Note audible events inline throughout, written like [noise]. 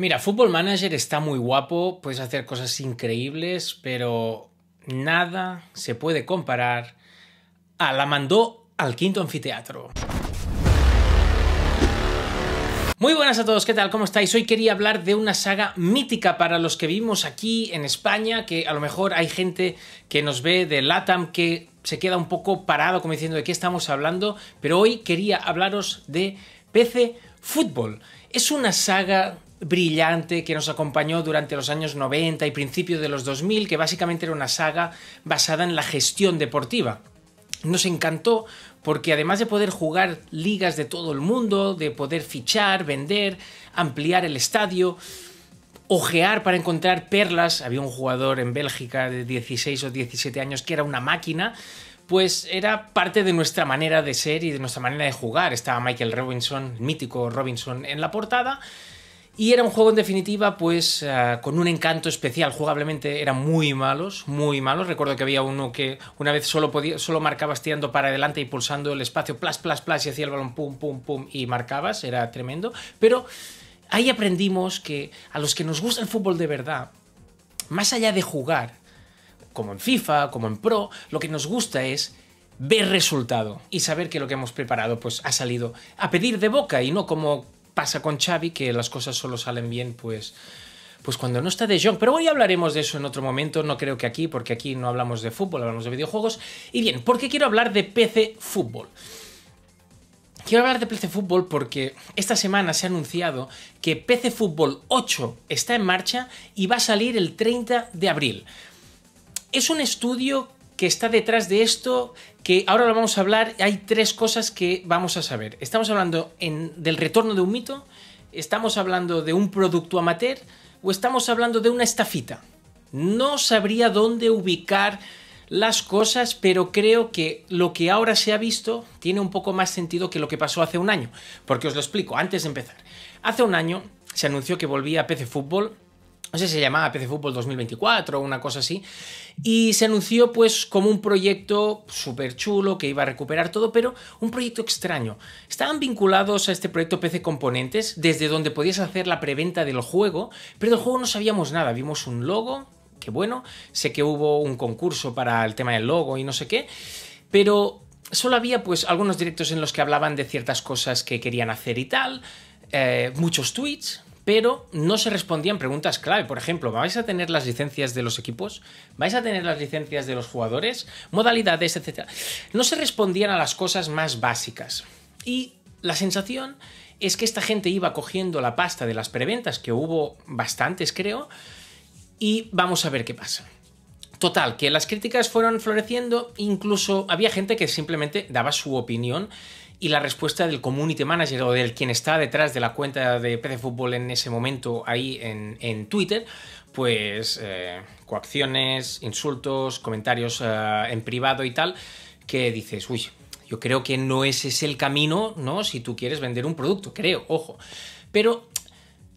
Mira, Football Manager está muy guapo, puedes hacer cosas increíbles, pero nada se puede comparar a la mandó al quinto anfiteatro. Muy buenas a todos, ¿qué tal? ¿Cómo estáis? Hoy quería hablar de una saga mítica para los que vivimos aquí en España, que a lo mejor hay gente que nos ve de LATAM que se queda un poco parado como diciendo de qué estamos hablando, pero hoy quería hablaros de PC Fútbol. Es una saga brillante que nos acompañó durante los años 90 y principios de los 2000, que básicamente era una saga basada en la gestión deportiva. Nos encantó porque además de poder jugar ligas de todo el mundo, de poder fichar, vender, ampliar el estadio, ojear para encontrar perlas, había un jugador en Bélgica de 16 o 17 años que era una máquina, pues era parte de nuestra manera de ser y de nuestra manera de jugar. Estaba Michael Robinson, el mítico Robinson, en la portada. Y era un juego en definitiva, pues ah, con un encanto especial. Jugablemente eran muy malos, muy malos. Recuerdo que había uno que una vez solo, podía, solo marcabas tirando para adelante y pulsando el espacio, plas, plas, plas, y hacía el balón pum, pum, pum, y marcabas. Era tremendo. Pero ahí aprendimos que a los que nos gusta el fútbol de verdad, más allá de jugar, como en FIFA, como en Pro, lo que nos gusta es ver resultado y saber que lo que hemos preparado pues ha salido a pedir de boca y no como pasa con Xavi, que las cosas solo salen bien, pues pues cuando no está De Jong. Pero hoy hablaremos de eso en otro momento, no creo que aquí, porque aquí no hablamos de fútbol, hablamos de videojuegos. Y bien, ¿por qué quiero hablar de PC Fútbol? Quiero hablar de PC Fútbol porque esta semana se ha anunciado que PC Fútbol 8 está en marcha y va a salir el 30 de abril. Es un estudio que está detrás de esto, que ahora lo vamos a hablar. Hay tres cosas que vamos a saber. Estamos hablando del retorno de un mito, estamos hablando de un producto amateur o estamos hablando de una estafita. No sabría dónde ubicar las cosas, pero creo que lo que ahora se ha visto tiene un poco más sentido que lo que pasó hace un año. Porque os lo explico, antes de empezar. Hace un año se anunció que volvía a PC Fútbol no sé si se llamaba PC Fútbol 2024 o una cosa así, y se anunció pues como un proyecto súper chulo que iba a recuperar todo, pero un proyecto extraño. Estaban vinculados a este proyecto PC Componentes, desde donde podías hacer la preventa del juego, pero del juego no sabíamos nada, vimos un logo, que bueno, sé que hubo un concurso para el tema del logo y no sé qué, pero solo había pues algunos directos en los que hablaban de ciertas cosas que querían hacer y tal, eh, muchos tweets, pero no se respondían preguntas clave. Por ejemplo, ¿vais a tener las licencias de los equipos? ¿Vais a tener las licencias de los jugadores? Modalidades, etcétera. No se respondían a las cosas más básicas. Y la sensación es que esta gente iba cogiendo la pasta de las preventas, que hubo bastantes creo, y vamos a ver qué pasa. Total, que las críticas fueron floreciendo, incluso había gente que simplemente daba su opinión y la respuesta del community manager o del quien está detrás de la cuenta de PC Fútbol en ese momento ahí en, Twitter, pues eh, coacciones, insultos, comentarios eh, en privado y tal, que dices, uy, yo creo que no ese es el camino, ¿no? Si tú quieres vender un producto, creo, ojo. Pero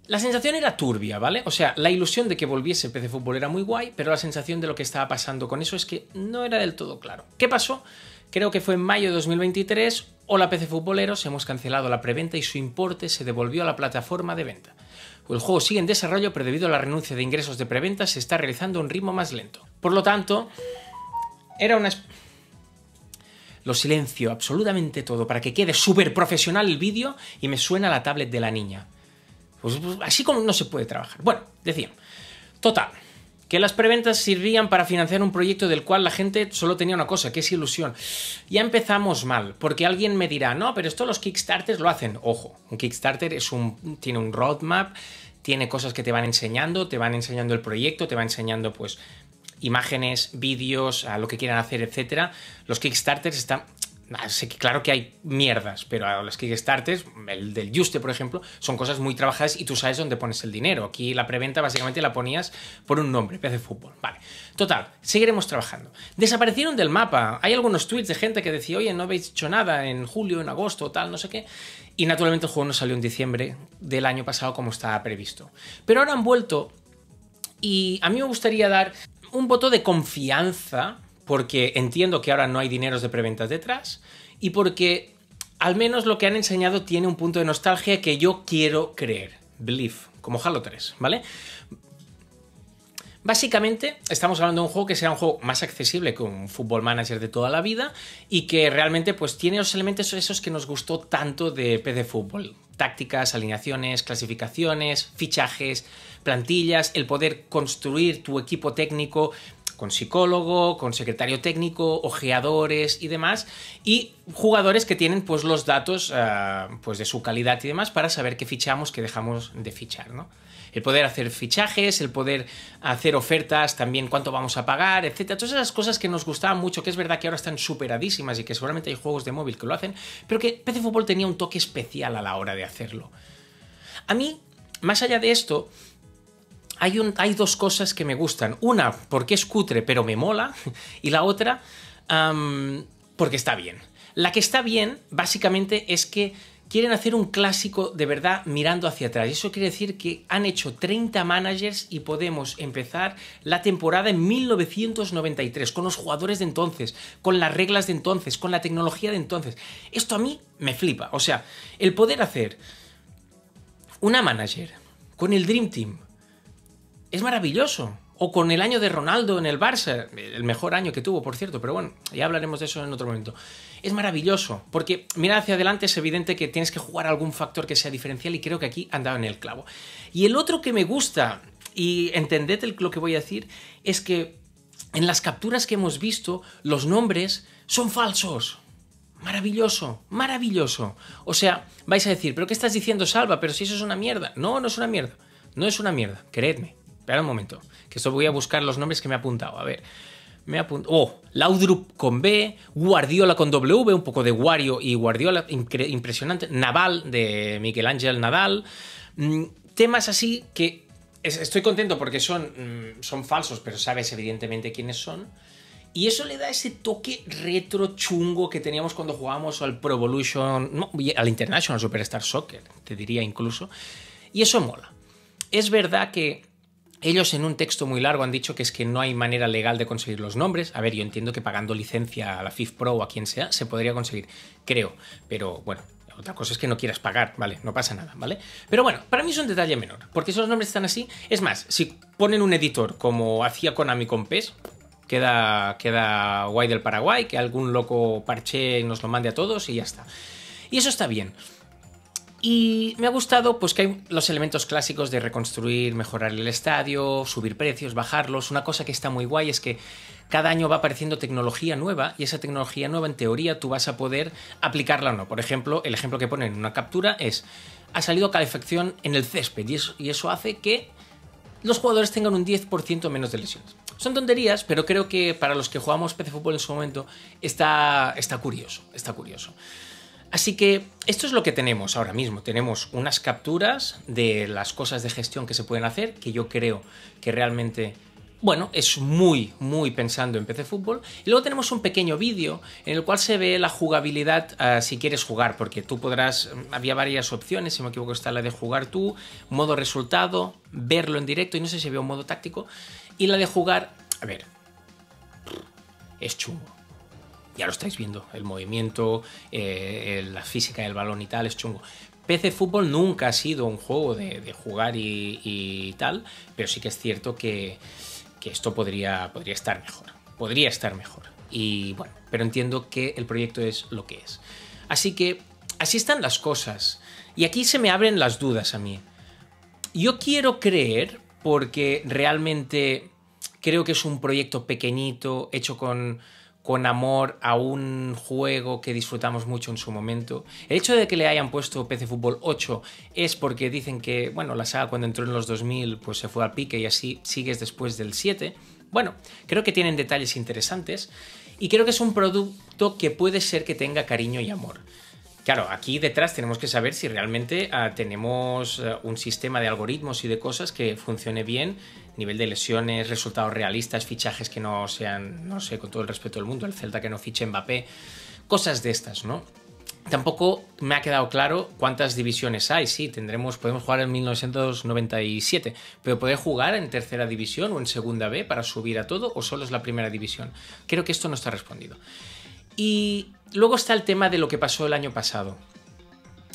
la sensación era turbia, ¿vale? O sea, la ilusión de que volviese PC Fútbol era muy guay, pero la sensación de lo que estaba pasando con eso es que no era del todo claro. ¿Qué pasó? Creo que fue en mayo de 2023, Hola PC Futboleros, hemos cancelado la preventa y su importe se devolvió a la plataforma de venta. El juego sigue en desarrollo, pero debido a la renuncia de ingresos de preventa se está realizando un ritmo más lento. Por lo tanto, era una... Lo silencio absolutamente todo para que quede súper profesional el vídeo y me suena la tablet de la niña. Pues, pues, así como no se puede trabajar. Bueno, decía. Total, que las preventas sirvían para financiar un proyecto del cual la gente solo tenía una cosa, que es ilusión. Ya empezamos mal, porque alguien me dirá, no, pero esto los Kickstarters lo hacen. Ojo, un Kickstarter es un, tiene un roadmap, tiene cosas que te van enseñando, te van enseñando el proyecto, te va enseñando pues imágenes, vídeos, a lo que quieran hacer, etc. Los Kickstarters están, Ah, claro que hay mierdas, pero a las Kickstarters, el del Juste, por ejemplo, son cosas muy trabajadas y tú sabes dónde pones el dinero. Aquí la preventa básicamente la ponías por un nombre, de Fútbol. Vale. Total, seguiremos trabajando. Desaparecieron del mapa. Hay algunos tweets de gente que decía, oye, no habéis hecho nada en julio, en agosto, tal, no sé qué. Y naturalmente el juego no salió en diciembre del año pasado como estaba previsto. Pero ahora han vuelto y a mí me gustaría dar un voto de confianza porque entiendo que ahora no hay dineros de preventas detrás y porque al menos lo que han enseñado tiene un punto de nostalgia que yo quiero creer. Believe, como Halo 3, ¿vale? Básicamente, estamos hablando de un juego que sea un juego más accesible que un fútbol manager de toda la vida y que realmente pues, tiene los elementos esos que nos gustó tanto de PC Fútbol. Tácticas, alineaciones, clasificaciones, fichajes, plantillas, el poder construir tu equipo técnico con psicólogo, con secretario técnico, ojeadores y demás, y jugadores que tienen pues los datos eh, pues de su calidad y demás para saber qué fichamos, qué dejamos de fichar, ¿no? El poder hacer fichajes, el poder hacer ofertas, también cuánto vamos a pagar, etcétera. Todas esas cosas que nos gustaban mucho, que es verdad que ahora están superadísimas y que seguramente hay juegos de móvil que lo hacen, pero que PC Fútbol tenía un toque especial a la hora de hacerlo. A mí, más allá de esto, hay, dos cosas que me gustan. Una, porque es cutre pero me mola, [laughs] y la otra, porque está bien. La que está bien, básicamente, es que quieren hacer un clásico de verdad mirando hacia atrás. eso quiere decir que han hecho 30 managers y podemos empezar la temporada en 1993, con los jugadores de entonces, con las reglas de entonces, con la tecnología de entonces. Esto a mí me flipa. O sea, el poder hacer una manager con el Dream Team, es maravilloso. O con el año de Ronaldo en el Barça, el mejor año que tuvo, por cierto, pero bueno, ya hablaremos de eso en otro momento. Es maravilloso, porque mira hacia adelante es evidente que tienes que jugar algún factor que sea diferencial y creo que aquí han dado en el clavo. Y el otro que me gusta, y entended lo que voy a decir, es que en las capturas que hemos visto, los nombres son falsos. Maravilloso, maravilloso. O sea, vais a decir, ¿pero qué estás diciendo, Salva? Pero si eso es una mierda. No, no es una mierda. No es una mierda, creedme. Espera un momento, que esto voy a buscar los nombres que me he apuntado. A ver, me apuntado... Oh, Laudrup con B, Guardiola con W, un poco de Wario y Guardiola, impresionante. Naval de Miguel Ángel Nadal. Mm, temas así que estoy contento porque son, mm, son falsos, pero sabes evidentemente quiénes son. Y eso le da ese toque retro chungo que teníamos cuando jugábamos al Pro Evolution, al International Superstar Soccer, te diría incluso. Y eso mola. Es verdad que ellos en un texto muy largo han dicho que es que no hay manera legal de conseguir los nombres. A ver, yo entiendo que pagando licencia a la FIFPro o a quien sea se podría conseguir, creo. Pero bueno, otra cosa es que no quieras pagar, ¿vale? No pasa nada, ¿vale? Pero bueno, para mí es un detalle menor, porque esos nombres están así. Es más, si ponen un editor como hacía Konami con PES, queda, queda guay del Paraguay, que algún loco parche nos lo mande a todos y ya está. Y eso está bien. Y me ha gustado pues que hay los elementos clásicos de reconstruir, mejorar el estadio, subir precios, bajarlos. Una cosa que está muy guay es que cada año va apareciendo tecnología nueva y esa tecnología nueva en teoría tú vas a poder aplicarla o no. Por ejemplo, el ejemplo que ponen en una captura es ha salido calefacción en el césped y eso, hace que los jugadores tengan un 10% menos de lesiones. Son tonterías, pero creo que para los que jugamos PC Fútbol en su momento está, está curioso, está curioso. Así que esto es lo que tenemos ahora mismo. Tenemos unas capturas de las cosas de gestión que se pueden hacer, que yo creo que realmente bueno, es muy, muy pensando en PC Fútbol. Y luego tenemos un pequeño vídeo en el cual se ve la jugabilidad ah, si quieres jugar, porque tú podrás, mm, había varias opciones, si me equivoco está la de jugar tú, modo resultado, verlo en directo y no sé si había un modo táctico. Y la de jugar, a ver, es chungo ya lo estáis viendo, el movimiento, eh, la física del balón y tal es chungo. PC Fútbol nunca ha sido un juego de, jugar y, tal, pero sí que es cierto que, esto podría, podría estar mejor. Podría estar mejor. Y bueno, pero entiendo que el proyecto es lo que es. Así que así están las cosas. Y aquí se me abren las dudas a mí. Yo quiero creer, porque realmente creo que es un proyecto pequeñito, hecho con, con amor a un juego que disfrutamos mucho en su momento. El hecho de que le hayan puesto PC Fútbol 8 es porque dicen que, bueno, la saga cuando entró en los 2000 pues se fue al pique y así sigues después del 7. Bueno, creo que tienen detalles interesantes y creo que es un producto que puede ser que tenga cariño y amor. Claro, aquí detrás tenemos que saber si realmente ah, tenemos eh, un sistema de algoritmos y de cosas que funcione bien, nivel de lesiones, resultados realistas, fichajes que no sean, no sé, con todo el respeto del mundo, el Celta que no fiche Mbappé, cosas de estas, ¿no? Tampoco me ha quedado claro cuántas divisiones hay. Sí, tendremos, podemos jugar en 1997, pero poder jugar en tercera división o en segunda B para subir a todo o solo es la primera división. Creo que esto no está respondido. Y luego está el tema de lo que pasó el año pasado.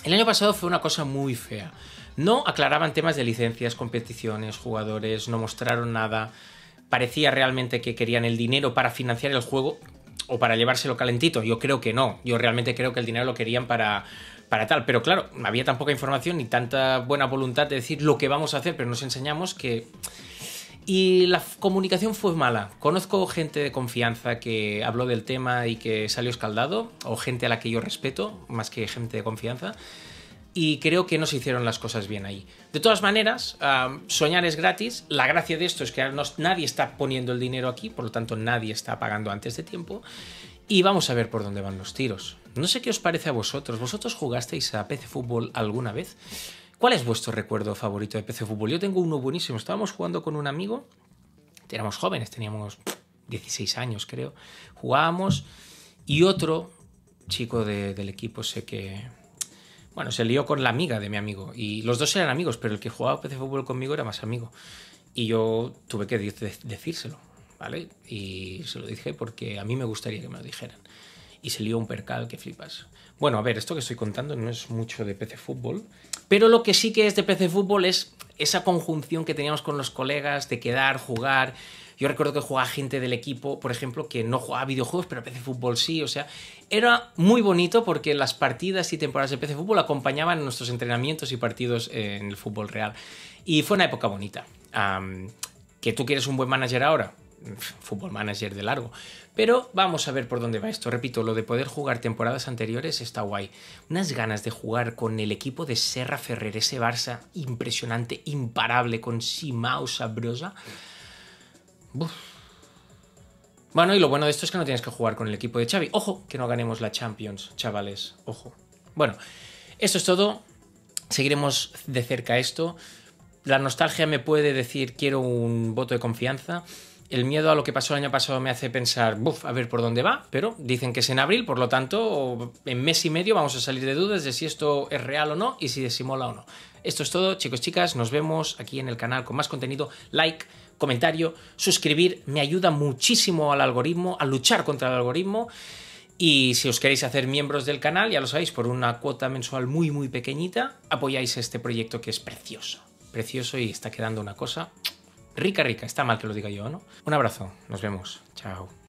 El año pasado fue una cosa muy fea. No aclaraban temas de licencias, competiciones, jugadores, no mostraron nada. Parecía realmente que querían el dinero para financiar el juego o para llevárselo calentito. Yo creo que no. Yo realmente creo que el dinero lo querían para, para tal. Pero claro, había tan poca información y tanta buena voluntad de decir lo que vamos a hacer, pero nos enseñamos que y la comunicación fue mala. Conozco gente de confianza que habló del tema y que salió escaldado, o gente a la que yo respeto, más que gente de confianza, y creo que no se hicieron las cosas bien ahí. De todas maneras, soñar es gratis. La gracia de esto es que nadie está poniendo el dinero aquí, por lo tanto nadie está pagando antes de tiempo. Y vamos a ver por dónde van los tiros. No sé qué os parece a vosotros. ¿Vosotros jugasteis a PC Fútbol alguna vez? ¿Cuál es vuestro recuerdo favorito de PC Fútbol? Yo tengo uno buenísimo. Estábamos jugando con un amigo, éramos jóvenes, teníamos 16 años creo, jugábamos y otro chico del equipo sé que... Bueno, se lió con la amiga de mi amigo y los dos eran amigos, pero el que jugaba PC Fútbol conmigo era más amigo. Y yo tuve que decírselo, ¿vale? Y se lo dije porque a mí me gustaría que me lo dijeran y se lió un percal que flipas. Bueno, a ver, esto que estoy contando no es mucho de PC Fútbol, pero lo que sí que es de PC Fútbol es esa conjunción que teníamos con los colegas de quedar, jugar. Yo recuerdo que jugaba gente del equipo, por ejemplo, que no jugaba videojuegos, pero PC Fútbol sí. O sea, era muy bonito porque las partidas y temporadas de PC Fútbol acompañaban nuestros entrenamientos y partidos eh, en el fútbol real. Y fue una época bonita. ¿Que tú quieres un buen manager ahora? Fútbol Manager de largo. Pero vamos a ver por dónde va esto. Repito, lo de poder jugar temporadas anteriores está guay. Unas ganas de jugar con el equipo de Serra Ferrer, ese Barça impresionante, imparable, con Simao Sabrosa. Bueno, y lo bueno de esto es que no tienes que jugar con el equipo de Xavi. Ojo, que no ganemos la Champions, chavales. Ojo. Bueno, esto es todo. Seguiremos de cerca esto. La nostalgia me puede decir quiero un voto de confianza el miedo a lo que pasó el año pasado me hace pensar, buf, a ver por dónde va, pero dicen que es en abril, por lo tanto, en mes y medio vamos a salir de dudas de si esto es real o no y si desimola o no. Esto es todo, chicos, chicas, nos vemos aquí en el canal con más contenido. Like, comentario, suscribir, me ayuda muchísimo al algoritmo, a luchar contra el algoritmo. Y si os queréis hacer miembros del canal, ya lo sabéis, por una cuota mensual muy, muy pequeñita, apoyáis este proyecto que es precioso. Precioso y está quedando una cosa rica, rica. Está mal que lo diga yo, ¿no? Un abrazo, nos vemos. Chao.